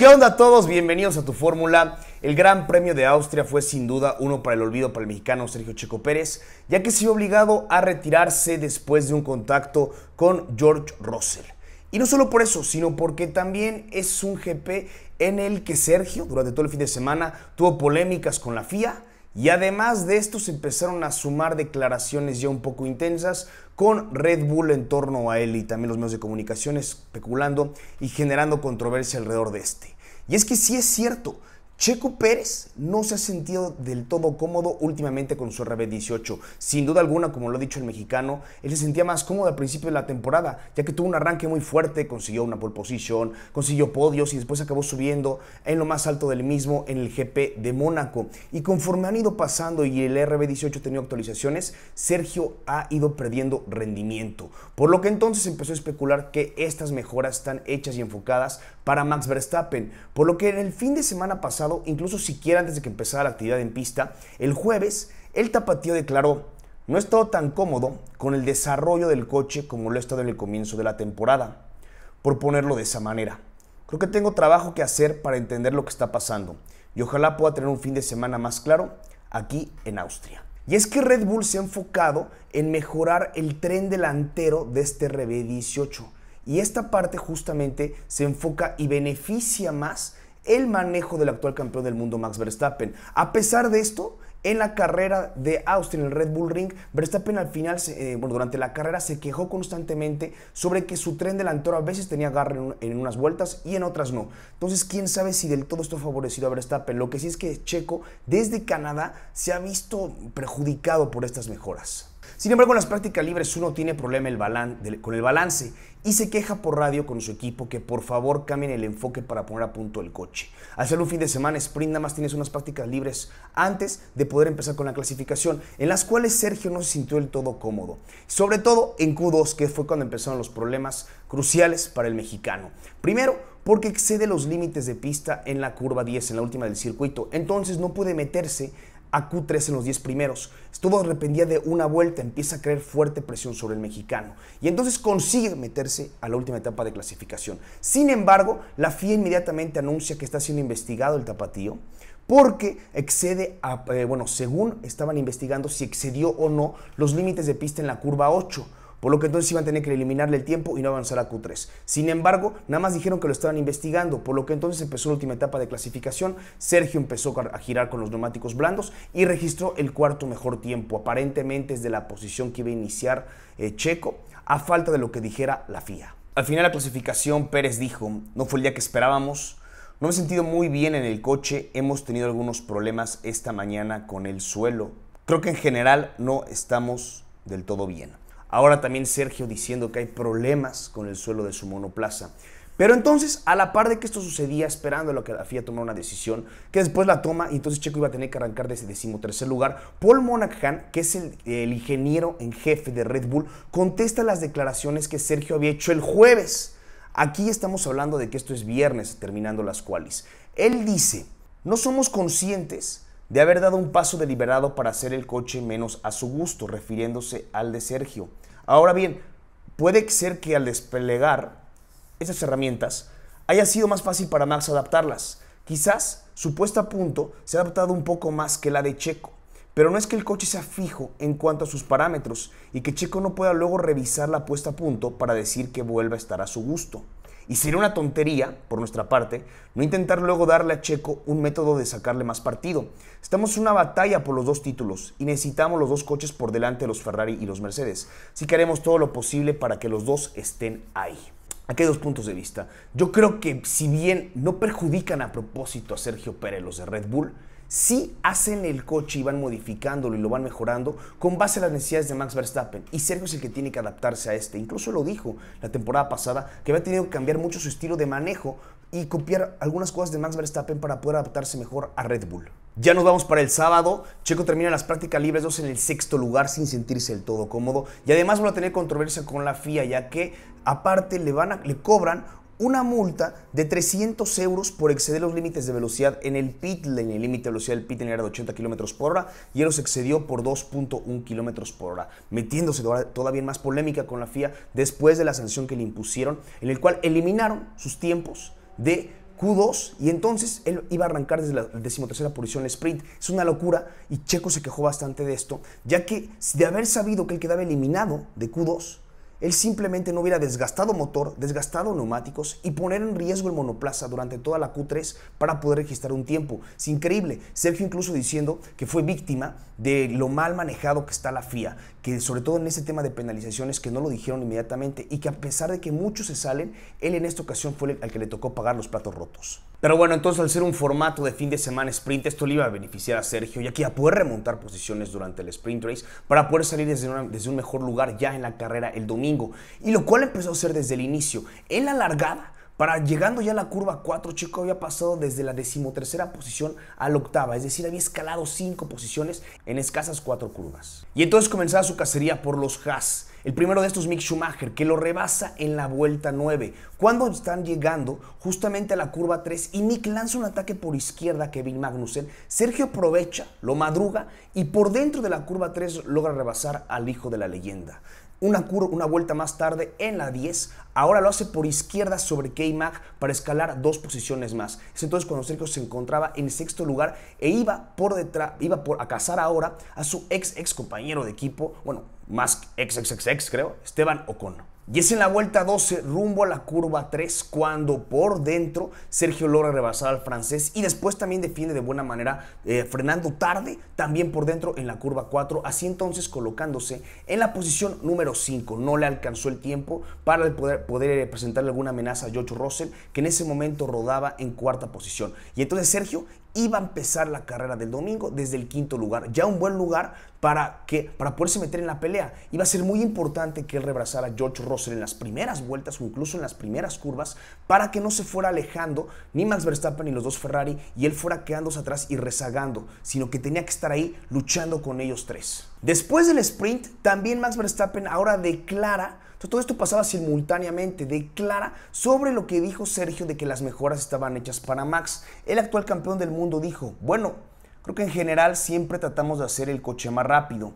¿Qué onda a todos? Bienvenidos a tu fórmula. El Gran Premio de Austria fue sin duda uno para el olvido para el mexicano Sergio Checo Pérez, ya que se vio obligado a retirarse después de un contacto con George Russell. Y no solo por eso, sino porque también es un GP en el que Sergio, durante todo el fin de semana, tuvo polémicas con la FIA. Y además de esto se empezaron a sumar declaraciones ya un poco intensas con Red Bull en torno a él y también los medios de comunicación especulando y generando controversia alrededor de este. Y es que sí es cierto, Checo Pérez no se ha sentido del todo cómodo últimamente con su RB18. Sin duda alguna, como lo ha dicho el mexicano, él se sentía más cómodo al principio de la temporada, ya que tuvo un arranque muy fuerte, consiguió una pole position, consiguió podios y después acabó subiendo en lo más alto del mismo en el GP de Mónaco. Y conforme han ido pasando y el RB18 ha tenido actualizaciones, Sergio ha ido perdiendo rendimiento. Por lo que entonces empezó a especular que estas mejoras están hechas y enfocadas para Max Verstappen. Por lo que en el fin de semana pasado, incluso siquiera antes de que empezara la actividad en pista, el jueves, el tapatío declaró, no he estado tan cómodo con el desarrollo del coche como lo he estado en el comienzo de la temporada, por ponerlo de esa manera. Creo que tengo trabajo que hacer para entender lo que está pasando y ojalá pueda tener un fin de semana más claro aquí en Austria. Y es que Red Bull se ha enfocado en mejorar el tren delantero de este RB18 y esta parte justamente se enfoca y beneficia más el manejo del actual campeón del mundo Max Verstappen. A pesar de esto, en la carrera de Austria, en el Red Bull Ring, Verstappen al final, eh, bueno, durante la carrera se quejó constantemente sobre que su tren delantero a veces tenía agarre en, en, unas vueltas y en otras no. Entonces, quién sabe si del todo esto ha favorecido a Verstappen. Lo que sí es que Checo, desde Canadá, se ha visto perjudicado por estas mejoras. Sin embargo, en las prácticas libres uno tiene problema con el balance y se queja por radio con su equipo que por favor cambien el enfoque para poner a punto el coche. Al ser un fin de semana sprint, nada más tienes unas prácticas libres antes de poder empezar con la clasificación, en las cuales Sergio no se sintió del todo cómodo. Sobre todo en Q2, que fue cuando empezaron los problemas cruciales para el mexicano. Primero, porque excede los límites de pista en la curva 10, en la última del circuito. Entonces no puede meterse a Q3 en los 10 primeros. Estuvo arrepentida de una vuelta, empieza a creer fuerte presión sobre el mexicano y entonces consigue meterse a la última etapa de clasificación. Sin embargo, la FIA inmediatamente anuncia que está siendo investigado el tapatío porque excede, a, eh, bueno, según estaban investigando si excedió o no los límites de pista en la curva 8 por lo que entonces iban a tener que eliminarle el tiempo y no avanzar a Q3. Sin embargo, nada más dijeron que lo estaban investigando, por lo que entonces empezó la última etapa de clasificación, Sergio empezó a girar con los neumáticos blandos y registró el cuarto mejor tiempo, aparentemente desde la posición que iba a iniciar eh, Checo, a falta de lo que dijera la FIA. Al final de la clasificación, Pérez dijo, no fue el día que esperábamos, no me he sentido muy bien en el coche, hemos tenido algunos problemas esta mañana con el suelo. Creo que en general no estamos del todo bien. Ahora también Sergio diciendo que hay problemas con el suelo de su monoplaza. Pero entonces, a la par de que esto sucedía, esperando a lo que la FIA tomara una decisión, que después la toma y entonces Checo iba a tener que arrancar desde decimotercer lugar, Paul Monaghan, que es el, ingeniero en jefe de Red Bull, contesta las declaraciones que Sergio había hecho el jueves. Aquí estamos hablando de que esto es viernes, terminando las cuales. Él dice, no somos conscientes de haber dado un paso deliberado para hacer el coche menos a su gusto, refiriéndose al de Sergio. Ahora bien, puede ser que al desplegar esas herramientas haya sido más fácil para Max adaptarlas. Quizás su puesta a punto se ha adaptado un poco más que la de Checo, pero no es que el coche sea fijo en cuanto a sus parámetros y que Checo no pueda luego revisar la puesta a punto para decir que vuelva a estar a su gusto. Y sería una tontería, por nuestra parte, no intentar luego darle a Checo un método de sacarle más partido. Estamos en una batalla por los dos títulos y necesitamos los dos coches por delante de los Ferrari y los Mercedes. Así que haremos todo lo posible para que los dos estén ahí. Aquí hay dos puntos de vista. Yo creo que si bien no perjudican a propósito a Sergio Pérez los de Red Bull, si hacen el coche y van modificándolo y lo van mejorando con base a las necesidades de Max Verstappen. Y Sergio es el que tiene que adaptarse a este. Incluso lo dijo la temporada pasada, que había tenido que cambiar mucho su estilo de manejo y copiar algunas cosas de Max Verstappen para poder adaptarse mejor a Red Bull. Ya nos vamos para el sábado. Checo termina las prácticas libres 2 en el sexto lugar sin sentirse del todo cómodo. Y además van a tener controversia con la FIA, ya que aparte le, van a, le cobran una multa de 300 euros por exceder los límites de velocidad en el pit lane. El límite de velocidad del pit era de 80 km por hora y él los excedió por 2.1 km por hora, metiéndose todavía más polémica con la FIA después de la sanción que le impusieron, en el cual eliminaron sus tiempos de Q2 y entonces él iba a arrancar desde la decimotercera posición sprint. Es una locura y Checo se quejó bastante de esto, ya que de haber sabido que él quedaba eliminado de Q2, él simplemente no hubiera desgastado motor, desgastado neumáticos y poner en riesgo el monoplaza durante toda la Q3 para poder registrar un tiempo. Es increíble. Sergio incluso diciendo que fue víctima de lo mal manejado que está la FIA, que sobre todo en ese tema de penalizaciones que no lo dijeron inmediatamente y que a pesar de que muchos se salen, él en esta ocasión fue el que le tocó pagar los platos rotos. Pero bueno, entonces al ser un formato de fin de semana sprint, esto le iba a beneficiar a Sergio, ya que iba a poder remontar posiciones durante el sprint race para poder salir desde un mejor lugar ya en la carrera el domingo y lo cual empezó a ser desde el inicio. En la largada, para llegando ya a la curva 4, Chico había pasado desde la decimotercera posición a la octava, es decir, había escalado 5 posiciones en escasas 4 curvas. Y entonces comenzaba su cacería por los Haas. El primero de estos Mick Schumacher, que lo rebasa en la vuelta 9, cuando están llegando justamente a la curva 3 y Mick lanza un ataque por izquierda a Kevin Magnussen. Sergio aprovecha, lo madruga y por dentro de la curva 3 logra rebasar al hijo de la leyenda una curva, una vuelta más tarde en la 10. Ahora lo hace por izquierda sobre K-Mag para escalar dos posiciones más. Es entonces cuando Sergio se encontraba en sexto lugar e iba por detrás, iba por a cazar ahora a su ex ex compañero de equipo, bueno, más ex ex ex ex creo, Esteban Ocon. Y es en la vuelta 12 rumbo a la curva 3 cuando por dentro Sergio Lora rebasaba al francés y después también defiende de buena manera eh, frenando tarde también por dentro en la curva 4, así entonces colocándose en la posición número 5. No le alcanzó el tiempo para poder, poder eh, presentarle alguna amenaza a George Russell que en ese momento rodaba en cuarta posición. Y entonces Sergio iba a empezar la carrera del domingo desde el quinto lugar, ya un buen lugar para, que, para poderse meter en la pelea. Iba a ser muy importante que él rebrazara a George Russell en las primeras vueltas o incluso en las primeras curvas para que no se fuera alejando ni Max Verstappen ni los dos Ferrari y él fuera quedándose atrás y rezagando, sino que tenía que estar ahí luchando con ellos tres. Después del sprint, también Max Verstappen ahora declara todo esto pasaba simultáneamente. de clara sobre lo que dijo Sergio de que las mejoras estaban hechas para Max. El actual campeón del mundo dijo, bueno, creo que en general siempre tratamos de hacer el coche más rápido.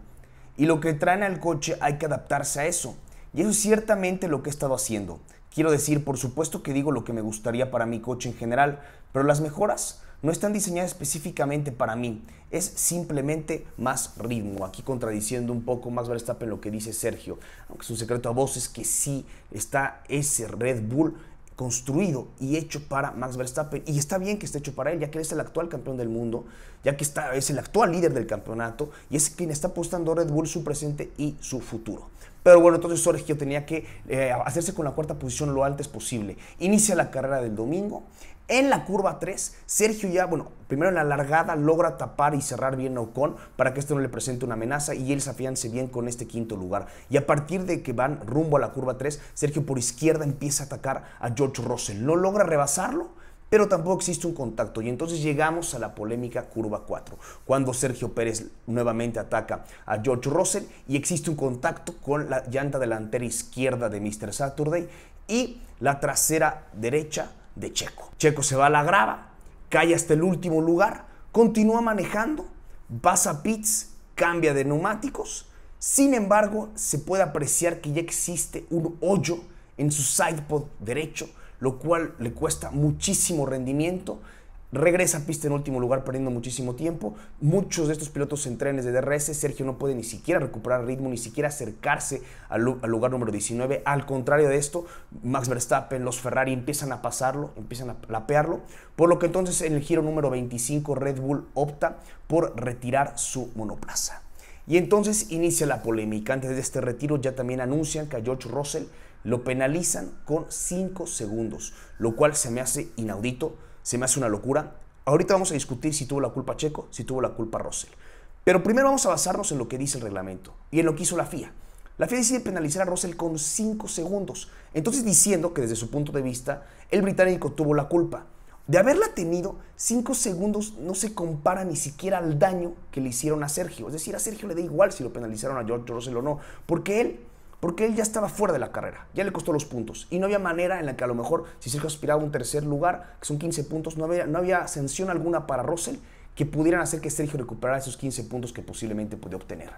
Y lo que traen al coche hay que adaptarse a eso. Y eso es ciertamente lo que he estado haciendo. Quiero decir, por supuesto que digo lo que me gustaría para mi coche en general, pero las mejoras no están diseñadas específicamente para mí. Es simplemente más ritmo. Aquí contradiciendo un poco Max Verstappen lo que dice Sergio. Aunque es un secreto a es que sí está ese Red Bull construido y hecho para Max Verstappen. Y está bien que esté hecho para él, ya que él es el actual campeón del mundo, ya que es el actual líder del campeonato y es quien está apostando Red Bull su presente y su futuro. Pero bueno, entonces Sergio tenía que eh, hacerse con la cuarta posición lo antes posible. Inicia la carrera del domingo. En la curva 3, Sergio ya, bueno, primero en la largada logra tapar y cerrar bien a Ocon para que esto no le presente una amenaza y él se afiance bien con este quinto lugar. Y a partir de que van rumbo a la curva 3, Sergio por izquierda empieza a atacar a George Russell. No logra rebasarlo, pero tampoco existe un contacto. Y entonces llegamos a la polémica curva 4, cuando Sergio Pérez nuevamente ataca a George Russell y existe un contacto con la llanta delantera izquierda de Mr. Saturday y la trasera derecha de Checo. Checo se va a la grava, cae hasta el último lugar, continúa manejando, pasa pits, cambia de neumáticos. Sin embargo, se puede apreciar que ya existe un hoyo en su sidepod derecho lo cual le cuesta muchísimo rendimiento. Regresa a pista en último lugar perdiendo muchísimo tiempo. Muchos de estos pilotos en trenes de DRS, Sergio no puede ni siquiera recuperar ritmo, ni siquiera acercarse al, al, lugar número 19. Al contrario de esto, Max Verstappen, los Ferrari empiezan a pasarlo, empiezan a lapearlo. Por lo que entonces en el giro número 25 Red Bull opta por retirar su monoplaza. Y entonces inicia la polémica. Antes de este retiro ya también anuncian que a George Russell lo penalizan con 5 segundos, lo cual se me hace inaudito, se me hace una locura. Ahorita vamos a discutir si tuvo la culpa Checo, si tuvo la culpa Russell. Pero primero vamos a basarnos en lo que dice el reglamento y en lo que hizo la FIA. La FIA decide penalizar a Russell con 5 segundos, entonces diciendo que desde su punto de vista el británico tuvo la culpa. De haberla tenido, 5 segundos no se compara ni siquiera al daño que le hicieron a Sergio. Es decir, a Sergio le da igual si lo penalizaron a George Russell o no, porque él porque él ya estaba fuera de la carrera, ya le costó los puntos. Y no había manera en la que a lo mejor, si Sergio aspiraba a un tercer lugar, que son 15 puntos, no había, no había sanción alguna para Russell que pudieran hacer que Sergio recuperara esos 15 puntos que posiblemente podía obtener.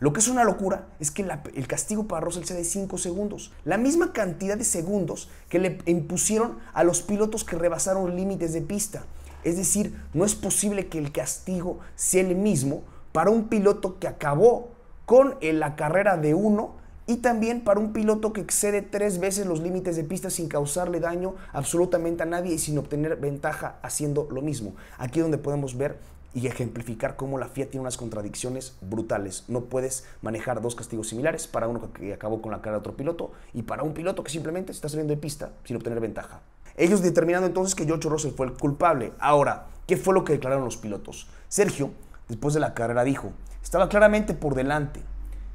Lo que es una locura es que el castigo para Russell sea de 5 segundos, la misma cantidad de segundos que le impusieron a los pilotos que rebasaron límites de pista. Es decir, no es posible que el castigo sea el mismo para un piloto que acabó con eh, la carrera de uno y también para un piloto que excede tres veces los límites de pista sin causarle daño absolutamente a nadie y sin obtener ventaja haciendo lo mismo. Aquí es donde podemos ver y ejemplificar cómo la FIA tiene unas contradicciones brutales. No puedes manejar dos castigos similares para uno que acabó con la cara de otro piloto y para un piloto que simplemente está saliendo de pista sin obtener ventaja. Ellos determinando entonces que George Russell fue el culpable. Ahora, ¿qué fue lo que declararon los pilotos? Sergio, después de la carrera, dijo, estaba claramente por delante,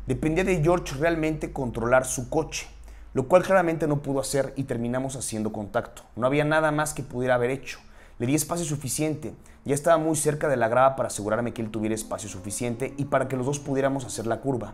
Dependía de George realmente controlar su coche, lo cual claramente no pudo hacer y terminamos haciendo contacto. No había nada más que pudiera haber hecho. Le di espacio suficiente, ya estaba muy cerca de la grava para asegurarme que él tuviera espacio suficiente y para que los dos pudiéramos hacer la curva.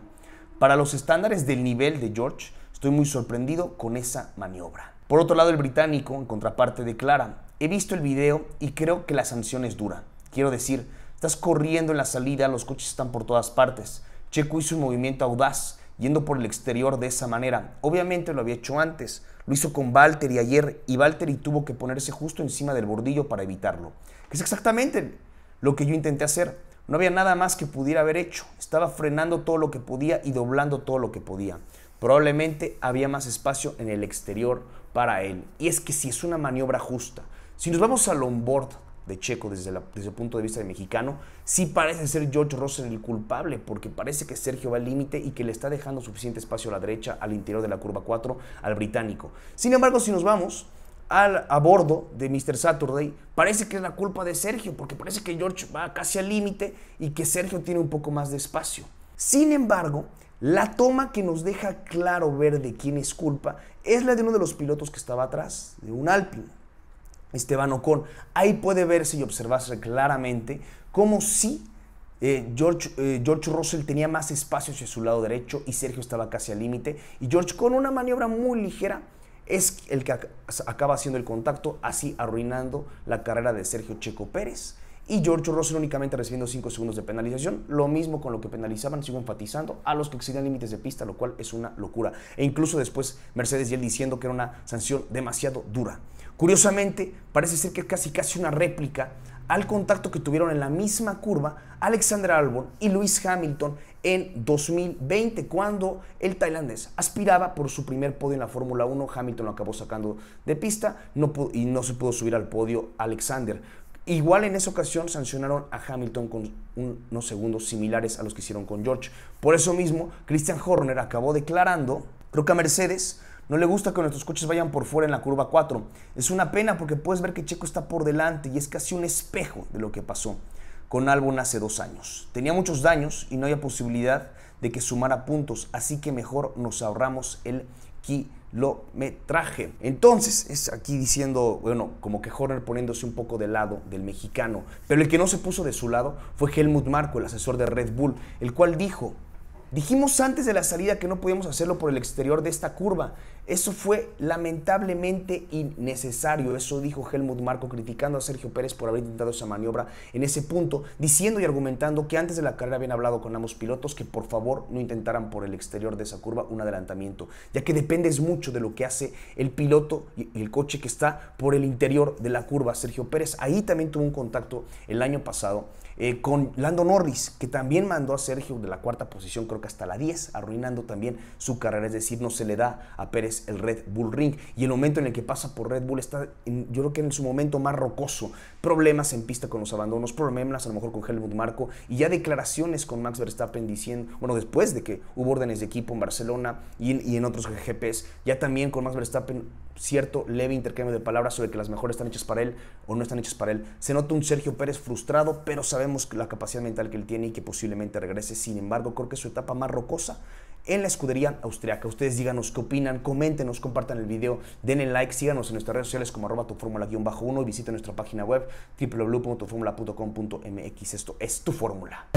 Para los estándares del nivel de George, estoy muy sorprendido con esa maniobra. Por otro lado, el británico, en contraparte, declara, he visto el video y creo que la sanción es dura. Quiero decir, estás corriendo en la salida, los coches están por todas partes. Checo hizo un movimiento audaz, yendo por el exterior de esa manera. Obviamente lo había hecho antes, lo hizo con y ayer y Valtteri tuvo que ponerse justo encima del bordillo para evitarlo. Que es exactamente lo que yo intenté hacer. No había nada más que pudiera haber hecho. Estaba frenando todo lo que podía y doblando todo lo que podía. Probablemente había más espacio en el exterior para él. Y es que si es una maniobra justa, si nos vamos al onboard de Checo desde, el punto de vista de mexicano, sí parece ser George Russell el culpable, porque parece que Sergio va al límite y que le está dejando suficiente espacio a la derecha, al interior de la curva 4, al británico. Sin embargo, si nos vamos al, a bordo de Mr. Saturday, parece que es la culpa de Sergio, porque parece que George va casi al límite y que Sergio tiene un poco más de espacio. Sin embargo, la toma que nos deja claro ver de quién es culpa es la de uno de los pilotos que estaba atrás, de un Alpine. Esteban Ocon. Ahí puede verse y observarse claramente cómo si eh, George, eh, George, Russell tenía más espacio hacia su lado derecho y Sergio estaba casi al límite. Y George con una maniobra muy ligera es el que acaba haciendo el contacto, así arruinando la carrera de Sergio Checo Pérez y George Russell únicamente recibiendo 5 segundos de penalización. Lo mismo con lo que penalizaban, sigo enfatizando, a los que excedían límites de pista, lo cual es una locura. E incluso después Mercedes y él diciendo que era una sanción demasiado dura. Curiosamente, parece ser que casi casi una réplica al contacto que tuvieron en la misma curva Alexander Albon y Lewis Hamilton en 2020, cuando el tailandés aspiraba por su primer podio en la Fórmula 1. Hamilton lo acabó sacando de pista y no se pudo subir al podio Alexander. Igual en esa ocasión sancionaron a Hamilton con unos segundos similares a los que hicieron con George. Por eso mismo, Christian Horner acabó declarando, creo que a Mercedes no le gusta que nuestros coches vayan por fuera en la curva 4. Es una pena porque puedes ver que Checo está por delante y es casi un espejo de lo que pasó con Albon hace dos años. Tenía muchos daños y no había posibilidad de que sumara puntos, así que mejor nos ahorramos el key lo me traje. Entonces, es aquí diciendo, bueno, como que Horner poniéndose un poco de lado del mexicano. Pero el que no se puso de su lado fue Helmut Marko, el asesor de Red Bull, el cual dijo Dijimos antes de la salida que no podíamos hacerlo por el exterior de esta curva. Eso fue lamentablemente innecesario. Eso dijo Helmut Marco criticando a Sergio Pérez por haber intentado esa maniobra en ese punto, diciendo y argumentando que antes de la carrera habían hablado con ambos pilotos que por favor no intentaran por el exterior de esa curva un adelantamiento, ya que dependes mucho de lo que hace el piloto y el coche que está por el interior de la curva. Sergio Pérez ahí también tuvo un contacto el año pasado eh, con Lando Norris, que también mandó a Sergio de la cuarta posición, creo que hasta la 10, arruinando también su carrera, es decir, no se le da a Pérez el Red Bull Ring. Y el momento en el que pasa por Red Bull está, yo creo que en su momento más rocoso. Problemas en pista con los abandonos, problemas a lo mejor con Helmut Marco y ya declaraciones con Max Verstappen diciendo, bueno, después de que hubo órdenes de equipo en Barcelona y en, y en otros GPs, ya también con Max Verstappen cierto leve intercambio de palabras sobre que las mejores están hechas para él o no están hechas para él. Se nota un Sergio Pérez frustrado, pero sabemos la capacidad mental que él tiene y que posiblemente regrese. Sin embargo, creo que es su etapa más rocosa en la escudería austriaca. Ustedes díganos qué opinan, coméntenos, compartan el video, denle like, síganos en nuestras redes sociales como arroba tu fórmula bajo uno y visiten nuestra página web www.tuformula.com.mx. Esto es tu fórmula.